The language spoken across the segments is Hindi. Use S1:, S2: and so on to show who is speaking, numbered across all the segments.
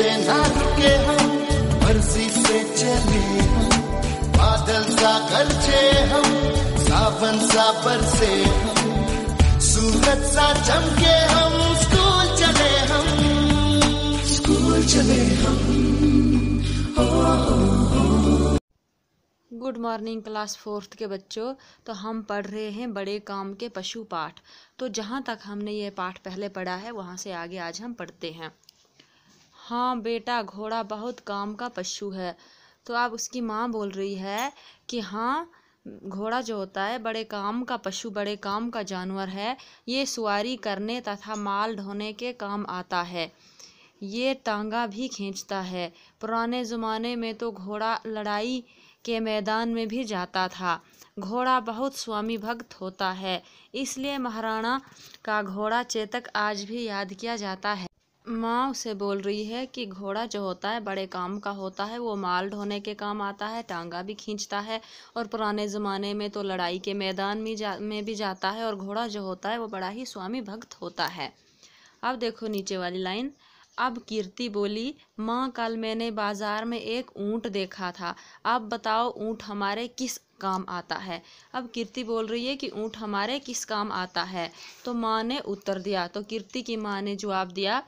S1: से हम से चले हम बादल सा हम सावन सा बरसे हम सूरज सा चमके हम स्कूल चले हम स्कूल चले हम गुड मॉर्निंग क्लास फोर्थ के बच्चों तो हम पढ़ रहे हैं बड़े काम के पशु पाठ तो जहाँ तक हमने ये पाठ पहले पढ़ा है वहाँ से आगे आज हम पढ़ते हैं हाँ बेटा घोड़ा बहुत काम का पशु है तो अब उसकी माँ बोल रही है कि हाँ घोड़ा जो होता है बड़े काम का पशु बड़े काम का जानवर है ये सुवारी करने तथा माल ढोने के काम आता है ये टांगा भी खींचता है पुराने ज़माने में तो घोड़ा लड़ाई के मैदान में भी जाता था घोड़ा बहुत स्वामी भक्त होता है इसलिए महाराणा का घोड़ा चेतक आज भी याद किया जाता है माँ उसे बोल रही है कि घोड़ा जो होता है बड़े काम का होता है वो माल ढोने के काम आता है टांगा भी खींचता है और पुराने ज़माने में तो लड़ाई के मैदान में जा में भी जाता है और घोड़ा जो होता है वो बड़ा ही स्वामी भक्त होता है अब देखो नीचे वाली लाइन अब कीर्ति बोली माँ कल मैंने बाज़ार में एक ऊँट देखा था अब बताओ ऊँट हमारे किस काम आता है अब कीर्ति बोल रही है कि ऊँट हमारे किस काम आता है तो माँ ने उत्तर दिया तो कीर्ति की माँ ने जवाब दिया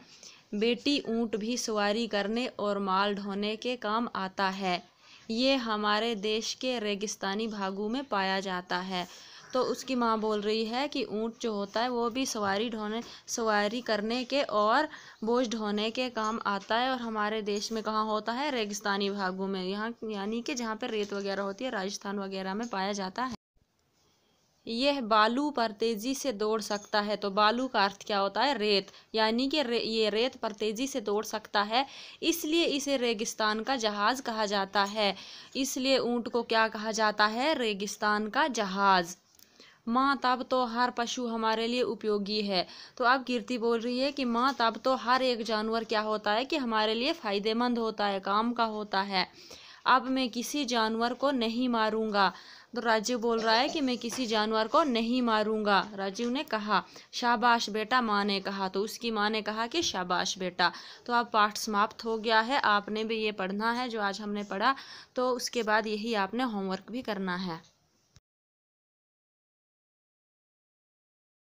S1: बेटी ऊँट भी सवारी करने और माल ढोने के काम आता है ये हमारे देश के रेगिस्तानी भागों में पाया जाता है तो उसकी माँ बोल रही है कि ऊँट जो होता है वो भी सवारी ढोने सवारी करने के और बोझ ढोने के काम आता है और हमारे देश में कहाँ होता है रेगिस्तानी भागों में यहाँ यानी कि जहाँ पर रेत वगैरह होती है राजस्थान वगैरह में पाया जाता है यह बालू पर तेज़ी से दौड़ सकता है तो बालू का अर्थ क्या होता है रेत यानी कि रे, ये रेत पर तेज़ी से दौड़ सकता है इसलिए इसे रेगिस्तान का जहाज़ कहा जाता है इसलिए ऊँट को क्या कहा जाता है रेगिस्तान का जहाज़ माँ तब तो हर पशु हमारे लिए उपयोगी है तो अब कीर्ति बोल रही है कि माँ तब तो हर एक जानवर क्या होता है कि हमारे लिए फ़ायदेमंद होता है काम का होता है अब मैं किसी जानवर को नहीं मारूंगा तो राजीव बोल रहा है कि मैं किसी जानवर को नहीं मारूंगा राजीव ने कहा शाबाश बेटा माँ ने कहा तो उसकी माँ ने कहा कि शाबाश बेटा तो अब पाठ समाप्त हो गया है आपने भी ये पढ़ना है जो आज हमने पढ़ा तो उसके बाद यही आपने होमवर्क भी करना है